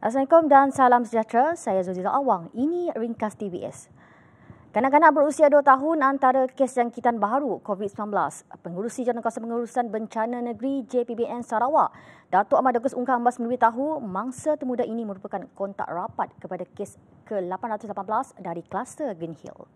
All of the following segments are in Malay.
Assalamualaikum dan salam sejahtera. Saya Zuzi Awang. Ini Ringkas TBS. Kanak-kanak berusia 2 tahun antara kes jangkitan baru COVID-19. Pengurusi Jalan Kawasan Pengurusan Bencana Negeri JPBN Sarawak, Datuk Ahmad Agus Ungkah Ambas memberitahu mangsa temuda ini merupakan kontak rapat kepada kes ke-818 dari kluster Green Hill.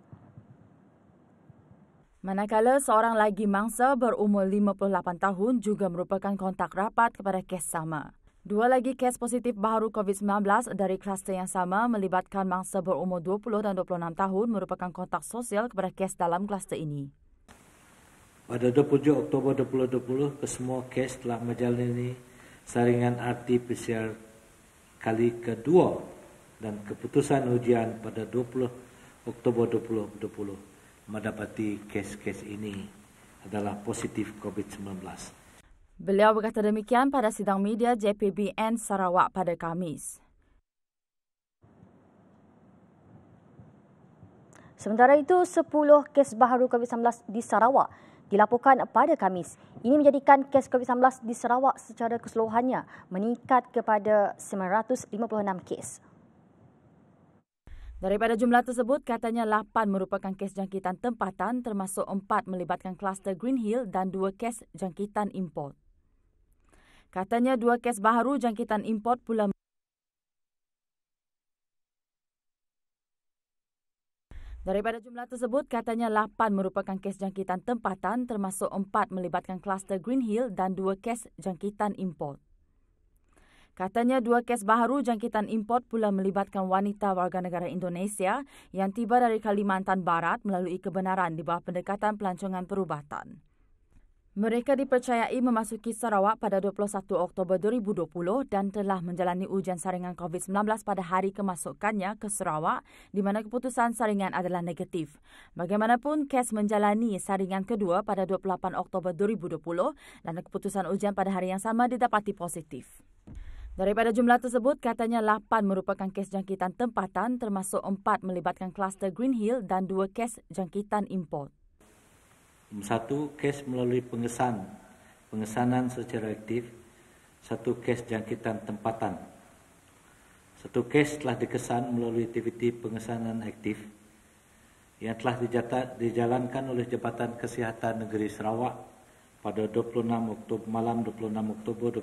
Manakala seorang lagi mangsa berumur 58 tahun juga merupakan kontak rapat kepada kes sama. Dua lagi kes positif baru COVID-19 dari kluster yang sama melibatkan mangsa berumur 20 dan 26 tahun merupakan kontak sosial kepada kes dalam kluster ini. Pada 27 Oktober 2020, kesemua kes telah menjalani saringan RT-PCR kali kedua dan keputusan ujian pada 20 Oktober 2020 mendapati kes-kes ini adalah positif COVID-19. Beliau berkata demikian pada sidang media JPBN Sarawak pada Kamis. Sementara itu, 10 kes baru COVID-19 di Sarawak dilaporkan pada Kamis. Ini menjadikan kes COVID-19 di Sarawak secara keseluruhannya meningkat kepada 956 kes. Daripada jumlah tersebut, katanya 8 merupakan kes jangkitan tempatan termasuk 4 melibatkan kluster Green Hill dan 2 kes jangkitan import. Katanya dua kes baru jangkitan import pula. Daripada jumlah tersebut, katanya lapan merupakan kes jangkitan tempatan termasuk empat melibatkan kluster Green Hill dan dua kes jangkitan import. Katanya dua kes baru jangkitan import pula melibatkan wanita warga negara Indonesia yang tiba dari Kalimantan Barat melalui kebenaran di bawah pendekatan pelancongan perubatan. Mereka dipercayai memasuki Sarawak pada 21 Oktober 2020 dan telah menjalani ujian saringan COVID-19 pada hari kemasukannya ke Sarawak di mana keputusan saringan adalah negatif. Bagaimanapun, Kes menjalani saringan kedua pada 28 Oktober 2020 dan keputusan ujian pada hari yang sama didapati positif. Daripada jumlah tersebut, katanya 8 merupakan kes jangkitan tempatan termasuk 4 melibatkan kluster Green Hill dan 2 kes jangkitan import. Satu kes melalui pengesan, pengesanan secara aktif, satu kes jangkitan tempatan. Satu kes telah dikesan melalui aktiviti pengesanan aktif yang telah dijalankan oleh Jabatan Kesihatan Negeri Sarawak pada 26 Oktober, malam 26 Oktober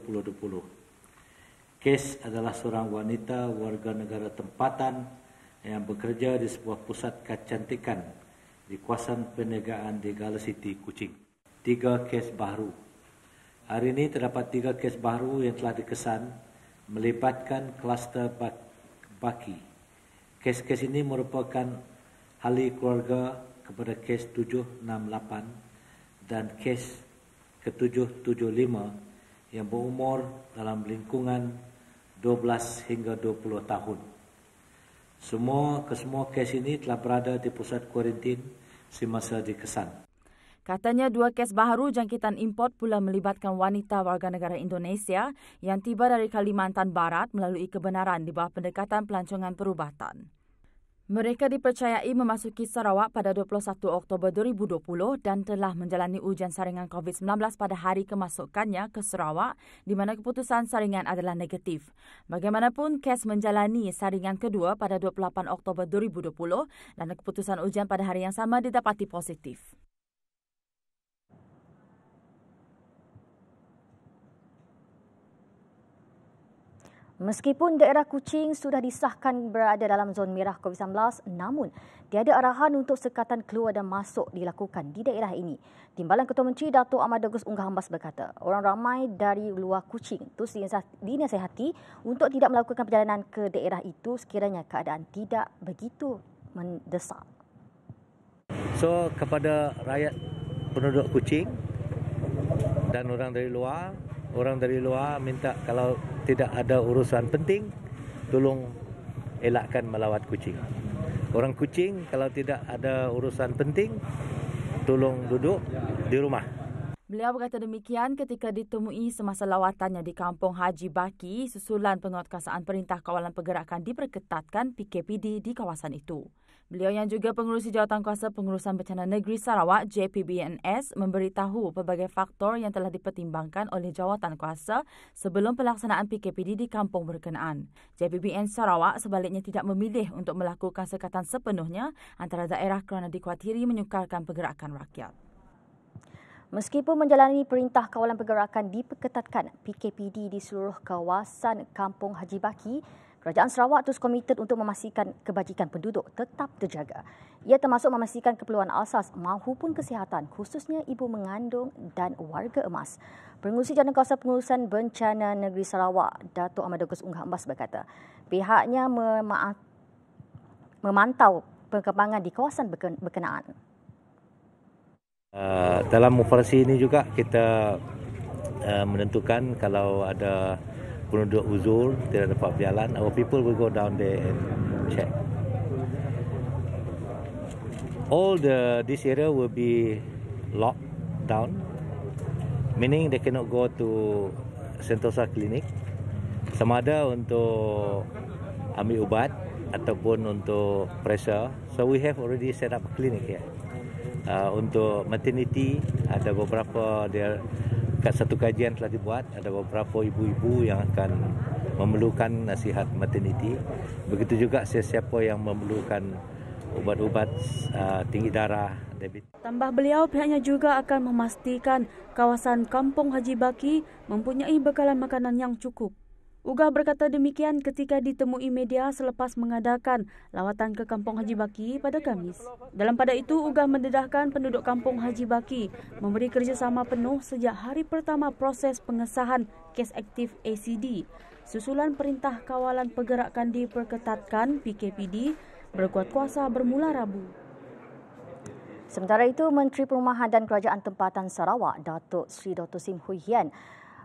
2020. Kes adalah seorang wanita warga negara tempatan yang bekerja di sebuah pusat kecantikan di kawasan perniagaan di Gala City, Kuching. Tiga kes baru. Hari ini terdapat tiga kes baru yang telah dikesan melibatkan kluster baki. Kes-kes ini merupakan ahli keluarga kepada kes 768 dan kes ke-775 yang berumur dalam lingkungan 12 hingga 20 tahun. Semua kesemua kes ini telah berada di pusat kuarantin semasa di kesan. Katanya dua kes baru jangkitan import pula melibatkan wanita warga negara Indonesia yang tiba dari Kalimantan Barat melalui kebenaran di bawah pendekatan pelancongan perubatan. Mereka dipercayai memasuki Sarawak pada 21 Oktober 2020 dan telah menjalani ujian saringan COVID-19 pada hari kemasukannya ke Sarawak di mana keputusan saringan adalah negatif. Bagaimanapun, Kes menjalani saringan kedua pada 28 Oktober 2020 dan keputusan ujian pada hari yang sama didapati positif. Meskipun daerah Kuching sudah disahkan berada dalam zon merah COVID-19, namun tiada arahan untuk sekatan keluar dan masuk dilakukan di daerah ini. Timbalan Ketua Menteri Datuk Ahmad Amadagus Unggah Ambas berkata, orang ramai dari luar Kuching terus dinasihati untuk tidak melakukan perjalanan ke daerah itu sekiranya keadaan tidak begitu mendesak. So kepada rakyat penduduk Kuching dan orang dari luar orang dari luar minta kalau tidak ada urusan penting tolong elakkan melawat kucing. Orang kucing kalau tidak ada urusan penting tolong duduk di rumah. Beliau berkata demikian ketika ditemui semasa lawatannya di Kampung Haji Baki susulan penguatkuasaan Perintah Kawalan Pergerakan diperketatkan PKPD di kawasan itu. Beliau yang juga pengurusi kuasa Pengurusan Bencana Negeri Sarawak JPBNS memberitahu pelbagai faktor yang telah dipertimbangkan oleh jawatan kuasa sebelum pelaksanaan PKPD di kampung berkenaan. JPBN Sarawak sebaliknya tidak memilih untuk melakukan sekatan sepenuhnya antara daerah kerana dikhawatiri menyukarkan pergerakan rakyat. Meskipun menjalani perintah kawalan pergerakan diperketatkan PKPD di seluruh kawasan Kampung Haji Baki, Kerajaan Sarawak terus komited untuk memastikan kebajikan penduduk tetap terjaga. Ia termasuk memastikan keperluan asas maupun kesihatan khususnya ibu mengandung dan warga emas. Pengurusi Jalan Kawasan Pengurusan Bencana Negeri Sarawak, Datuk Ahmad Agus Unggah Embas berkata, pihaknya mema- memantau perkembangan di kawasan berkenaan. Uh, dalam operasi ini juga kita uh, menentukan kalau ada penduduk uzur tidak dapat berjalan, our people will go down there and check. All the this area will be locked down, meaning they cannot go to Sentosa Clinic. Sama ada untuk ambil ubat ataupun untuk pressure. So we have already set up a clinic here. Uh, untuk maternity ada beberapa dia kat satu kajian telah dibuat ada beberapa ibu-ibu yang akan memerlukan nasihat maternity begitu juga sesiapa yang memerlukan ubat-ubat uh, tinggi darah Tambah beliau pihaknya juga akan memastikan kawasan Kampung Haji Baki mempunyai bekalan makanan yang cukup. Ugah berkata demikian ketika ditemui media selepas mengadakan lawatan ke Kampung Haji Baki pada Kamis. Dalam pada itu, Ugah mendedahkan penduduk Kampung Haji Baki memberi kerjasama penuh sejak hari pertama proses pengesahan kes aktif ACD. Susulan Perintah Kawalan Pergerakan diperketatkan PKPD berkuat kuasa bermula Rabu. Sementara itu, Menteri Perumahan dan Kerajaan Tempatan Sarawak, Datuk Sri Dr. Sim Huyian,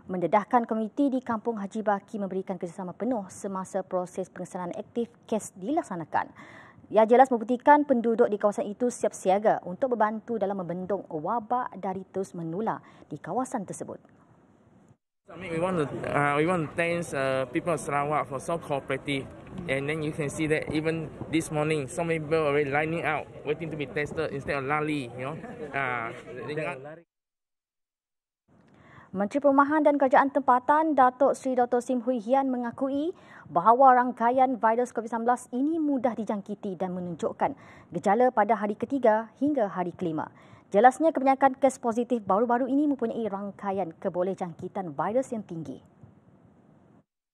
mendedahkan komuniti di Kampung Haji Baki memberikan kerjasama penuh semasa proses pengesanan aktif kes dilaksanakan. Ia jelas membuktikan penduduk di kawasan itu siap siaga untuk membantu dalam membendung wabak dari terus menular di kawasan tersebut. I mean, we want to uh, we want to thank uh, people of Sarawak for so cooperative. And then you can see that even this morning, so many people already lining out, waiting to be tested instead of lali, you know. Uh, Menteri Perumahan dan Kerajaan Tempatan Datuk Sri Dr. Sim Hui Hian mengakui bahawa rangkaian virus COVID-19 ini mudah dijangkiti dan menunjukkan gejala pada hari ketiga hingga hari kelima. Jelasnya kebanyakan kes positif baru-baru ini mempunyai rangkaian kebolehjangkitan virus yang tinggi.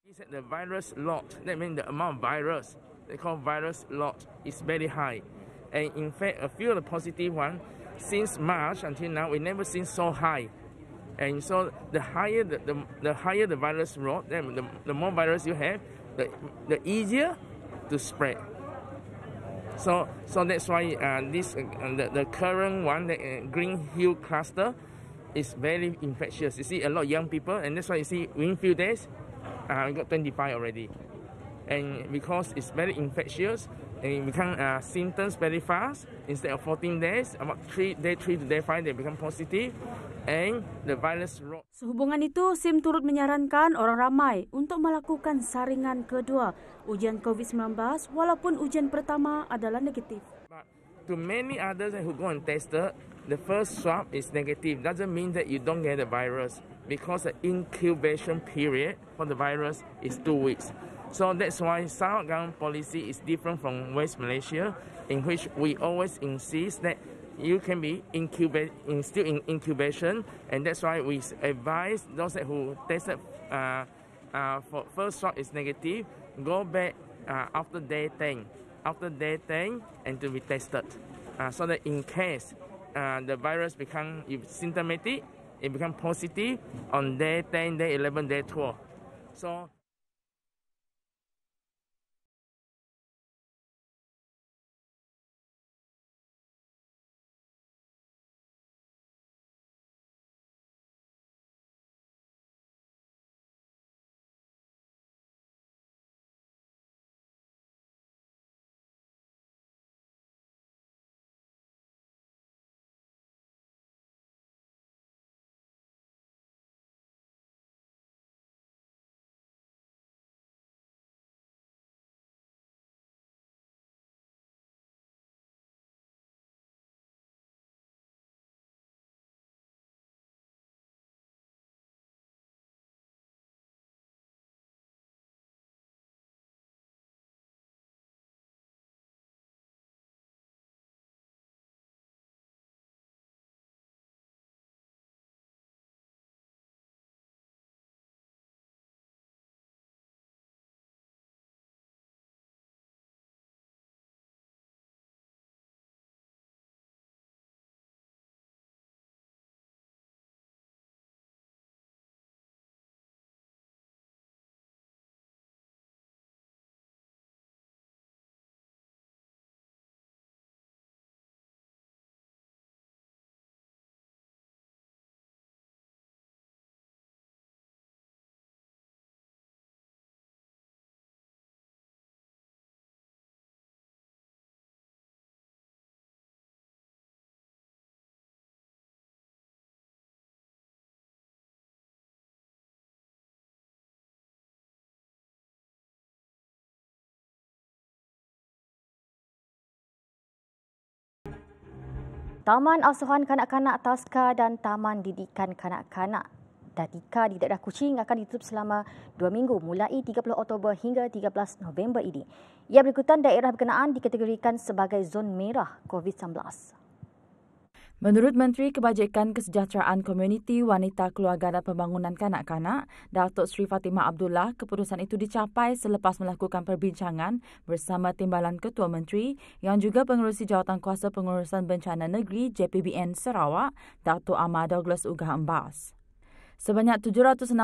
He said the virus lot, that means the amount of virus, they call virus lot, is very high. And in fact, a few of the positive ones since March until now, we never seen so high. And so the higher the, the, the higher the virus load, then the, the more virus you have, the, the easier to spread. So, so that's why uh, this uh, the, the current one, the uh, Green Hill cluster, is very infectious. You see a lot of young people, and that's why you see Winfield days, I uh, got 25 already and because it's very infectious and it becomes uh, symptoms very fast instead of 14 days about three, day 3 to day 5 they become positive and the virus rot. Sehubungan itu, SIM turut menyarankan orang ramai untuk melakukan saringan kedua ujian COVID-19 walaupun ujian pertama adalah negatif. But to many others who go and tested, the first swab is negative. Doesn't mean that you don't get the virus because the incubation period for the virus is two weeks. So that's why Sargon policy is different from West Malaysia, in which we always insist that you can be incubate, in, still in incubation, and that's why we advise those who tested uh, uh, for first shot is negative, go back uh, after day 10, after day 10, and to be tested, uh, so that in case uh, the virus become symptomatic, it become positive on day 10, day 11, day 12. So. Taman Asuhan Kanak-Kanak Taska dan Taman Didikan Kanak-Kanak. Tatika di daerah Kuching akan ditutup selama dua minggu mulai 30 Oktober hingga 13 November ini. Ia berikutan daerah berkenaan dikategorikan sebagai zon merah COVID-19. Menurut Menteri Kebajikan Kesejahteraan Komuniti Wanita Keluarga dan Pembangunan Kanak-Kanak, Datuk Sri Fatimah Abdullah, keputusan itu dicapai selepas melakukan perbincangan bersama Timbalan Ketua Menteri yang juga pengurusi jawatan kuasa pengurusan bencana negeri JPBN Sarawak, Datuk Ahmad Douglas Ugah Embas. Sebanyak 767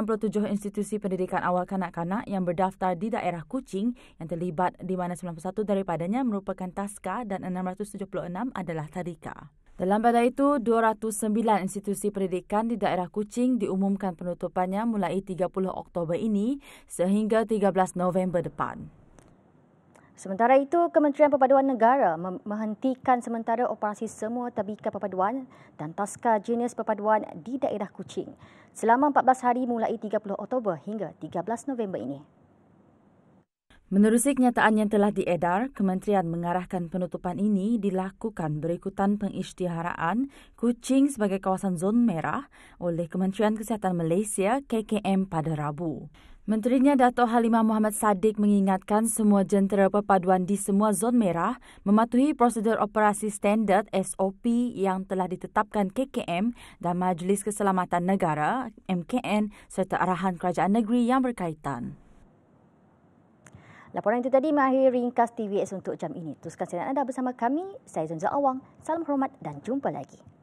institusi pendidikan awal kanak-kanak yang berdaftar di daerah Kuching yang terlibat di mana 91 daripadanya merupakan taska dan 676 adalah tadika. Dalam pada itu, 209 institusi pendidikan di daerah Kuching diumumkan penutupannya mulai 30 Oktober ini sehingga 13 November depan. Sementara itu, Kementerian Perpaduan Negara menghentikan sementara operasi semua tabika perpaduan dan taska jenis perpaduan di daerah Kuching selama 14 hari mulai 30 Oktober hingga 13 November ini. Menerusi kenyataan yang telah diedar, kementerian mengarahkan penutupan ini dilakukan berikutan pengisytiharaan kucing sebagai kawasan zon merah oleh Kementerian Kesihatan Malaysia KKM pada Rabu. Menterinya Dato' Halimah Muhammad Sadiq mengingatkan semua jentera perpaduan di semua zon merah mematuhi prosedur operasi standard SOP yang telah ditetapkan KKM dan Majlis Keselamatan Negara MKN serta arahan kerajaan negeri yang berkaitan. Laporan itu tadi mengakhiri ringkas TVS untuk jam ini. Teruskan siaran anda bersama kami, saya Zonza Awang. Salam hormat dan jumpa lagi.